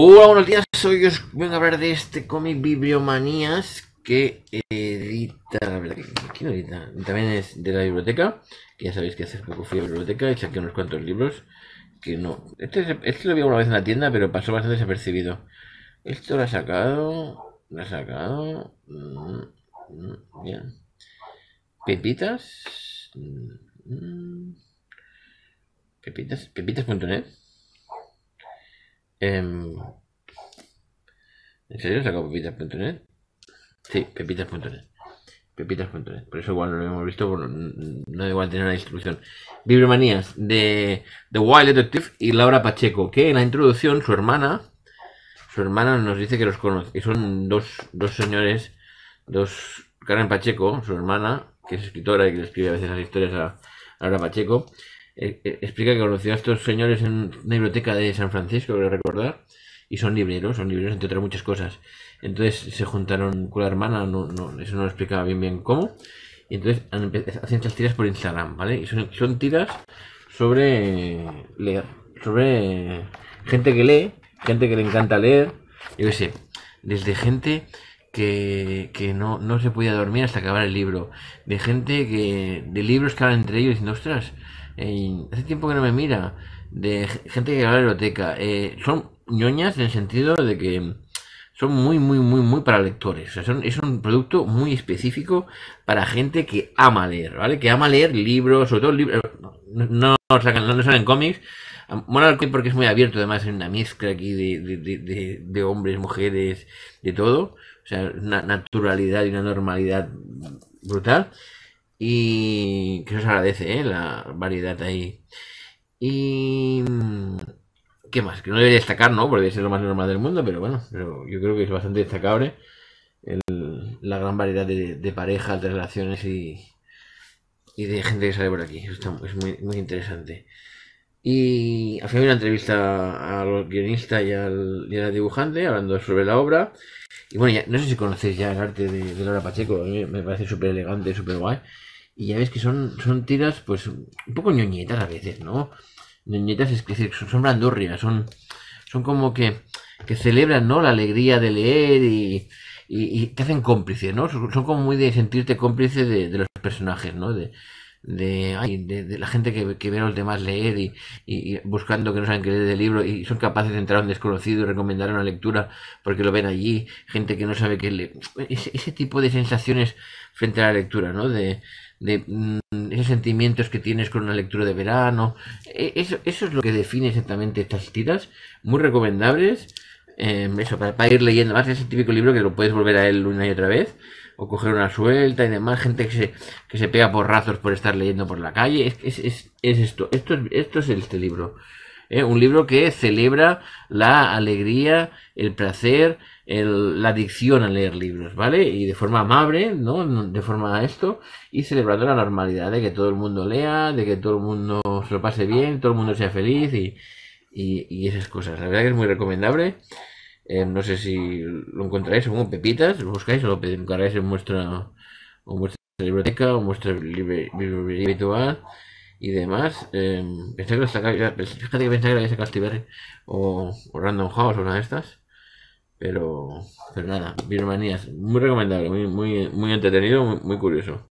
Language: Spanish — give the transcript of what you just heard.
Hola, buenos días. Hoy os vengo a hablar de este cómic Bibliomanías que edita. ¿quién edita? También es de la biblioteca. Que ya sabéis que hace poco fui a la biblioteca y saqué unos cuantos libros. Que no. Este, este lo vi una vez en la tienda, pero pasó bastante desapercibido. Esto lo ha sacado. Lo ha sacado. Mm, mm, bien. Pepitas. Mm, pepitas. Pepitas.net. Em, ¿En serio sacó pepitas.net? Sí, pepitas.net. Pepitas.net. Por eso igual no lo hemos visto, no no igual tener la distribución Bibliomanías, de The Wild Detective y Laura Pacheco, que en la introducción su hermana, su hermana nos dice que los conoce, y son dos, señores, dos, Karen Pacheco, su hermana, que es escritora y que le escribe a veces las historias a Laura Pacheco, eh, eh, explica que conoció a estos señores en una biblioteca de San Francisco, creo recordar, y son libreros, son libreros entre otras muchas cosas. Entonces se juntaron con la hermana, no, eso no lo explicaba bien bien cómo, y entonces hacen estas tiras por Instagram, ¿vale? Y son, tiras sobre leer, sobre gente que lee, gente que le encanta leer, yo qué sé, desde gente que, que no, no, se podía dormir hasta acabar el libro, de gente que, de libros que hablan entre ellos diciendo, ostras, eh, hace tiempo que no me mira. De gente que va a la biblioteca. Eh, son ñoñas en el sentido de que son muy, muy, muy, muy para lectores. son, es un producto muy específico para gente que ama leer, ¿vale? Que ama leer libros, sobre todo libros. No, no, no, salen cómics. Mola porque es muy abierto, además, en una mezcla aquí de, de hombres, mujeres, de todo. O sea, una naturalidad y una normalidad brutal. Y que os agradece ¿eh? la variedad ahí. Y... Mm, ¿Qué más? Que no debería destacar, ¿no? Porque debe ser lo más normal del mundo, pero bueno, yo creo que es bastante destacable el, la gran variedad de, parejas, de relaciones y, y de gente que sale por aquí. es muy, muy interesante. Y al una entrevista al guionista y al, dibujante hablando sobre la obra. Y bueno, ya, no sé si conocéis ya el arte de, de Laura Pacheco, me parece súper elegante, súper guay. Y ya ves que son, son tiras, pues, un poco ñoñetas a veces, ¿no? Ñoñetas es que decir, son, blandurrias, son, son como que, que celebran, ¿no? La alegría de leer y, te hacen cómplice, ¿no? Son, como muy de sentirte cómplice de, de los personajes, ¿no? De, de, la gente que, que ve a los demás leer y, buscando que no saben qué leer del libro y son capaces de entrar a un desconocido y recomendar una lectura porque lo ven allí, gente que no sabe qué leer. Ese, tipo de sensaciones frente a la lectura, ¿no? De, de mm, esos sentimientos que tienes con una lectura de verano. E, eso, eso es lo que define exactamente estas tiras, muy recomendables. Eh, eso, para, ir leyendo más, ese ese típico libro que lo puedes volver a él una y otra vez o coger una suelta y demás, gente que se, que se pega porrazos por estar leyendo por la calle. Es, es, es, es esto, esto, esto es este libro. ¿Eh? Un libro que celebra la alegría, el placer, el, la adicción a leer libros, ¿vale? Y de forma amable, ¿no? De forma esto, y celebrando la normalidad de que todo el mundo lea, de que todo el mundo se lo pase bien, todo el mundo sea feliz y, y, y esas cosas. La verdad que es muy recomendable. Eh, no sé si lo encontraréis como Pepitas, lo buscáis o lo encontraréis en vuestra, en vuestra biblioteca o en vuestra habitual y demás. Eh, que pues, fíjate que pensé que lo había sacado o, o, Random House o una de estas. Pero, nada, Birmanías, muy recomendable, muy, muy, muy entretenido, muy curioso.